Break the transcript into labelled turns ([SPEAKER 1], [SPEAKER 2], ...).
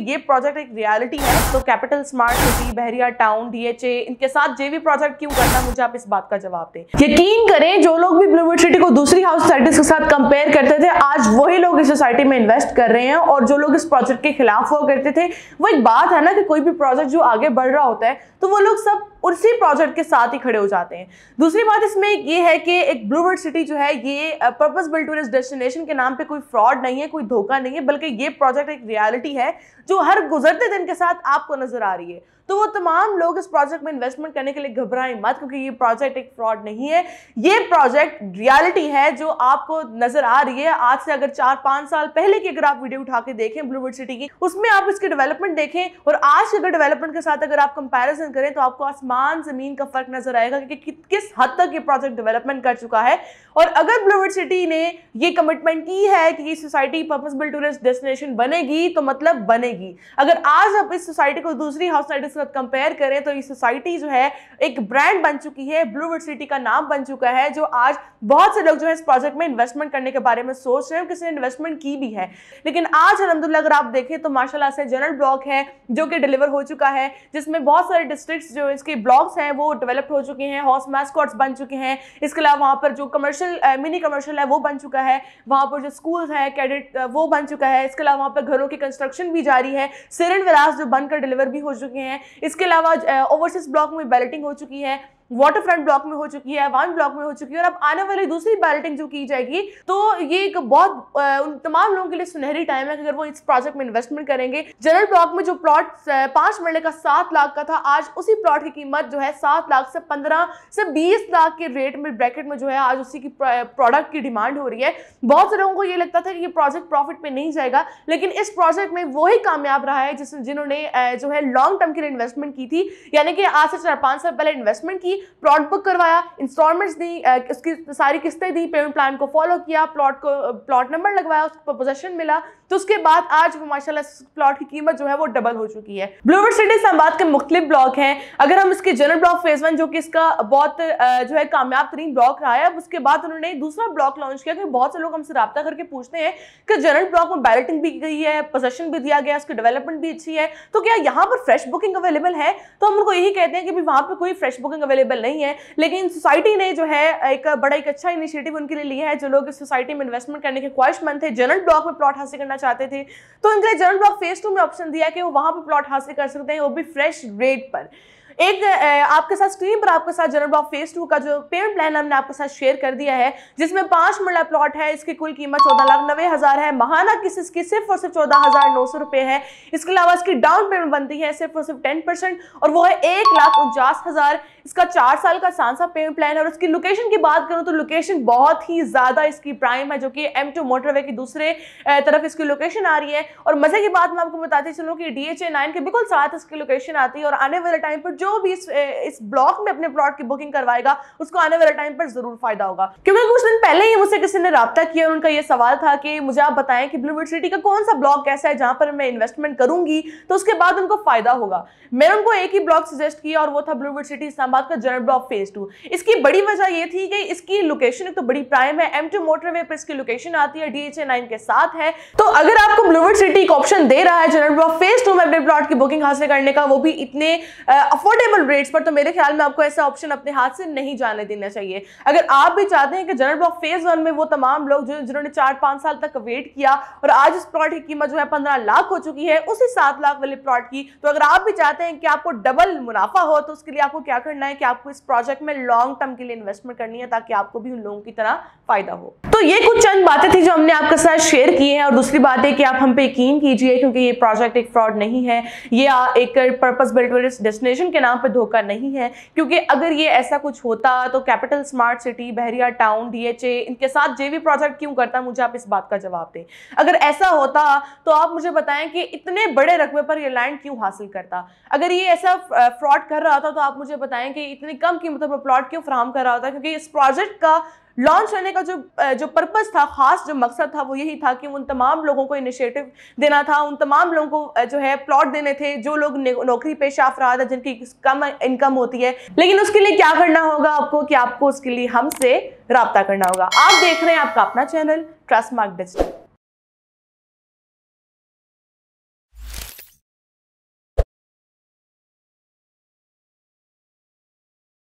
[SPEAKER 1] ये प्रोजेक्ट एक रियलिटी है तो Capital Smart City Bahria Town DHA इनके साथ जेवी प्रोजेक्ट क्यों करना मुझे आप इस बात का जवाब दें यकीन करें जो लोग भी ब्लूवुड सिटी को दूसरी हाउस सोसाइटीज के साथ कंपेयर करते थे आज वही लोग इस सोसाइटी में इन्वेस्ट कर रहे हैं और जो लोग इस प्रोजेक्ट के खिलाफ हुआ करते थे वो एक बात है ना कि कोई भी प्रोजेक्ट जो आगे बढ़ रहा होता है तो वो लोग सब उसी प्रोजेक्ट के साथ ही खड़े हो जाते हैं दूसरी बात इसमें ये है कि एक ब्लू वर्ड सिटी जो है ये पर्पज बिल टूरिस्ट डेस्टिनेशन के नाम पे कोई फ्रॉड नहीं है कोई धोखा नहीं है बल्कि ये प्रोजेक्ट एक रियलिटी है जो हर गुजरते दिन के साथ आपको नजर आ रही है तो वो तमाम लोग इस प्रोजेक्ट में इन्वेस्टमेंट करने के लिए घबराएं मत क्योंकि ये प्रोजेक्ट एक फ्रॉड नहीं है ये प्रोजेक्ट रियलिटी है जो आपको नजर आ रही है आज से अगर चार पांच साल पहले की अगर आप वीडियो उठा के देखें ब्लूवुड सिटी की उसमें आप इसकी डेवलपमेंट देखें और आज अगर डेवलपमेंट के साथ अगर आप कंपेरिजन करें तो आपको आसमान जमीन का फर्क नजर आएगा कि, कि किस हद तक ये प्रोजेक्ट डेवलपमेंट कर चुका है और अगर ब्लूवुड सिटी ने ये कमिटमेंट की है कि ये सोसाइटी पर्पजबल टूरिस्ट डेस्टिनेशन बनेगी तो मतलब बनेगी अगर आज आप इस सोसाइटी को दूसरी हाउस इस वक्त कंपेयर करें तो ये सोसाइटी जो है एक ब्रांड बन चुकी है ब्लूवुड सिटी का नाम बन चुका है जो आज बहुत से लोग जो है इस प्रोजेक्ट में इन्वेस्टमेंट करने के बारे में सोच रहे हैं किसी ने इन्वेस्टमेंट की भी है लेकिन आज अलहमदुल्ला अगर आप देखें तो माशाला से जनरल ब्लॉक है जो कि डिलीवर हो चुका है जिसमें बहुत सारे डिस्ट्रिक्ट जो इसके ब्लॉक्स हैं वो डेवलप हो चुके हैं हॉस मैस्कॉट्स बन चुके हैं इसके अलावा वहाँ पर जो कमर्शियल मिनी कमर्शियल है वो बन चुका है वहाँ पर जो स्कूल है कैडेट वो बन चुका है इसके अलावा वहाँ पर घरों की कंस्ट्रक्शन भी जारी है सिरन विरास जो बनकर डिलीवर भी हो चुके हैं इसके अलावा ओवरसीज ब्लॉक में बैलेटिंग हो चुकी है वाटर फ्रंट ब्लॉक में हो चुकी है वन ब्लॉक में हो चुकी है और अब आने वाली दूसरी बैलेटिंग जो की जाएगी तो ये एक बहुत उन तमाम लोगों के लिए सुनहरी टाइम है अगर वो इस प्रोजेक्ट में इन्वेस्टमेंट करेंगे जनरल ब्लॉक में जो प्लॉट पांच मरले का सात लाख का था आज उसी प्लॉट की कीमत जो है सात लाख से पंद्रह से बीस लाख के रेट में ब्रैकेट में जो है आज उसी की प्रोडक्ट की डिमांड हो रही है बहुत से लोगों को ये लगता था कि ये प्रोजेक्ट प्रॉफिट में नहीं जाएगा लेकिन इस प्रोजेक्ट में वही कामयाब रहा है जिस जिन्होंने जो है लॉन्ग टर्म के लिए इन्वेस्टमेंट की थी यानी कि आज से चार पाँच साल पहले इन्वेस्टमेंट की प्लॉट बुक करवाया इंस्टॉलमेंट्स दी उसकी सारी किस्तें दी पेमेंट प्लान को फॉलो किया प्लॉट को प्लॉट नंबर लगवाया उसको पोजेशन मिला तो उसके बाद आज वो माशाल्लाह प्लॉट की कीमत जो है वो डबल हो चुकी है ब्लूवर्ड सिटी इस्लाबाद के मुख्तलिफ ब्लॉक हैं अगर हम इसके जनरल ब्लॉक फेज वन जो कि इसका बहुत जो है कामयाब तरीन ब्लॉक रहा है उसके बाद उन्होंने दूसरा ब्लॉक लॉन्च किया क्योंकि बहुत से लोग हमसे रब्ता करके पूछते हैं कि जनरल ब्लॉक में बैलेटिंग भी गई है पोजेशन भी दिया गया उसकी डेवलपमेंट भी अच्छी है तो क्या यहाँ पर फ्रेश बुकिंग अवेलेबल है तो हम उनको यही कहते हैं कि वहाँ पर कोई फ्रेश बुकिंग अवेलेबल नहीं है लेकिन सोसाइटी ने जो है एक बड़ा एक अच्छा इनिशिएटिव उनके लिए लिया है जो लोग इस सोसाइटी में इन्वेस्टमेंट करने के ख्वाहिशमंद थे जनरल ब्लॉक में प्लॉट हासिल करना चाहते थे तो इनके लिए जनरल ब्लॉक फेज टू में ऑप्शन दिया कि वो वहां पर प्लॉट हासिल कर सकते हैं वो भी फ्रेश रेट पर एक आपके साथ स्क्रीन पर आपके साथ जनरल ब्लॉक फेज टू का जो पेमेंट प्लान हमने आपके साथ शेयर कर दिया है जिसमें पांच मरला प्लॉट है इसकी कुल कीमत चौदह लाख नब्बे हजार है महाना किस इसकी सिर्फ और सिर्फ चौदह हजार नौ सौ रुपए है इसके अलावा इसकी डाउन पेमेंट बनती है सिर्फ और सिर्फ टेन परसेंट और वो है एक लाख उनचास हजार इसका चार साल का सांसा पेमेंट प्लान है और इसकी लोकेशन की बात करूं तो लोकेशन बहुत ही ज्यादा इसकी प्राइम है जो कि एम टू मोटरवे की दूसरे तरफ इसकी लोकेशन आ रही है और मजे की बात मैं आपको बताती चलूँ की डी एच ए नाइन के बिल्कुल साथ इसकी लोकेशन आती है और आने वाले टाइम पर जो भी इस इस ब्लॉक में अपने प्लॉट की बुकिंग करवाएगा उसको आने वाले टाइम पर जरूर फायदा होगा क्योंकि कुछ दिन पहले ही मुझसे किसी ने रबा किया और उनका यह सवाल था कि मुझे आप बताएं कि ब्लूवुड सिटी का कौन सा ब्लॉक कैसा है जहां पर मैं इन्वेस्टमेंट करूंगी तो उसके बाद उनको फायदा होगा मैंने उनको एक ही ब्लॉक सजेस्ट किया और वो था ब्लूवुड सिटी इस्लाबाद का जनरल ब्लॉक फेज टू इसकी बड़ी वजह यह थी कि इसकी लोकेशन एक तो बड़ी प्राइम है एम टू मोटरवे पर इसकी लोकेशन आती है डीएचए नाइन के साथ है तो अगर आपको ब्लूवुड सिटी एक ऑप्शन दे रहा है जनरल ब्लॉक फेज टू में अपने प्लॉट की बुकिंग हासिल करने का वो भी इतने अफोर्ड अफोर्डेबल रेट्स पर तो मेरे ख्याल में आपको ऐसा ऑप्शन अपने हाथ से नहीं जाने देना चाहिए अगर आप भी चाहते हैं कि जनरल ब्लॉक फेज वन में वो तमाम लोग जो जिन्होंने चार पांच साल तक वेट किया और आज इस प्लॉट की कीमत जो है पंद्रह लाख हो चुकी है उसी सात लाख वाले प्लॉट की तो अगर आप भी चाहते हैं कि आपको डबल मुनाफा हो तो उसके लिए आपको क्या करना है कि आपको इस प्रोजेक्ट में लॉन्ग टर्म के लिए इन्वेस्टमेंट करनी है ताकि आपको भी उन लोगों की तरह फायदा हो तो ये कुछ चंद बातें थी जो हमने आपके साथ शेयर की हैं और दूसरी बात है कि आप हम पे यकीन कीजिए क्योंकि ये प्रोजेक्ट एक फ्रॉड नहीं है ये एक पर्पज बिल्ट डेस्टिनेशन के नाम पर धोखा नहीं है क्योंकि अगर ये ऐसा कुछ होता तो Capital Smart City Bahria Town DHA इनके साथ जे जेवी प्रोजेक्ट क्यों करता मुझे आप इस बात का जवाब दें अगर ऐसा होता तो आप मुझे बताएं कि इतने बड़े रकबे पर यह लैंड क्यों हासिल करता अगर ये ऐसा फ्रॉड कर रहा था तो आप मुझे बताएं कि इतनी कम कीमतों पर प्लॉट क्यों फ्राहम कर रहा था क्योंकि इस प्रोजेक्ट का लॉन्च होने का जो जो पर्पस था खास जो मकसद था वो यही था कि उन तमाम लोगों को इनिशिएटिव देना था उन तमाम लोगों को जो है प्लॉट देने थे जो लोग नौकरी पेशा अफराद है जिनकी कम इनकम होती है लेकिन उसके लिए क्या करना होगा आपको कि आपको उसके लिए हमसे रबता करना होगा आप देख रहे हैं आपका अपना चैनल ट्रस्ट मार्क डिजिटल